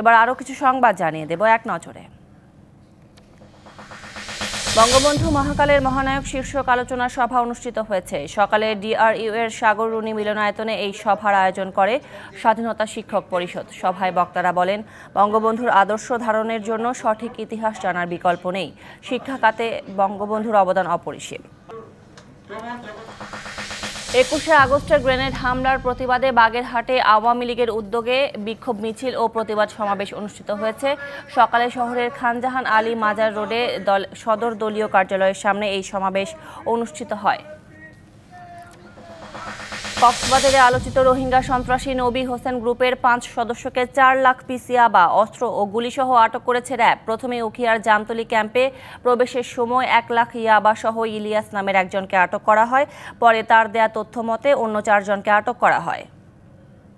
এবার আরও কিছু সংবাদ জানিয়ে দেব এক নজরে বঙ্গবন্ধু মহাকালের মহানায়ক শীর্ষক আলোচনা সভা অনুষ্ঠিত হয়েছে সকালে ডিআরইউ এর সাগর রুনি মিলনায়তনে এই সভার আয়োজন করে স্বাধীনতা শিক্ষক পরিষদ সভায় বক্তারা বলেন বঙ্গবন্ধুর আদর্শ ধারণের জন্য সঠিক ইতিহাস জানার বিকল্প নেই শিক্ষা খাতে বঙ্গবন্ধুর অবদান অপরিসীম একুশে আগস্টের গ্রেনেড হামলার প্রতিবাদে বাগেরহাটে আওয়ামী লীগের উদ্যোগে বিক্ষোভ মিছিল ও প্রতিবাদ সমাবেশ অনুষ্ঠিত হয়েছে সকালে শহরের খানজাহান আলী মাজার রোডে দল সদর দলীয় কার্যালয়ের সামনে এই সমাবেশ অনুষ্ঠিত হয় কক্সবাজারে আলোচিত রোহিঙ্গা সন্ত্রাসী নবী হোসেন গ্রুপের পাঁচ সদস্যকে চার লাখ পিসিয়াবা অস্ত্র ও গুলিসহ আটক করেছে র্যাব প্রথমে উখিয়ার জামতলি ক্যাম্পে প্রবেশের সময় এক লাখ ইয়াবা সহ ইলিয়াস নামের একজনকে আটক করা হয় পরে তার দেয়া তথ্য মতে অন্য চারজনকে আটক করা হয়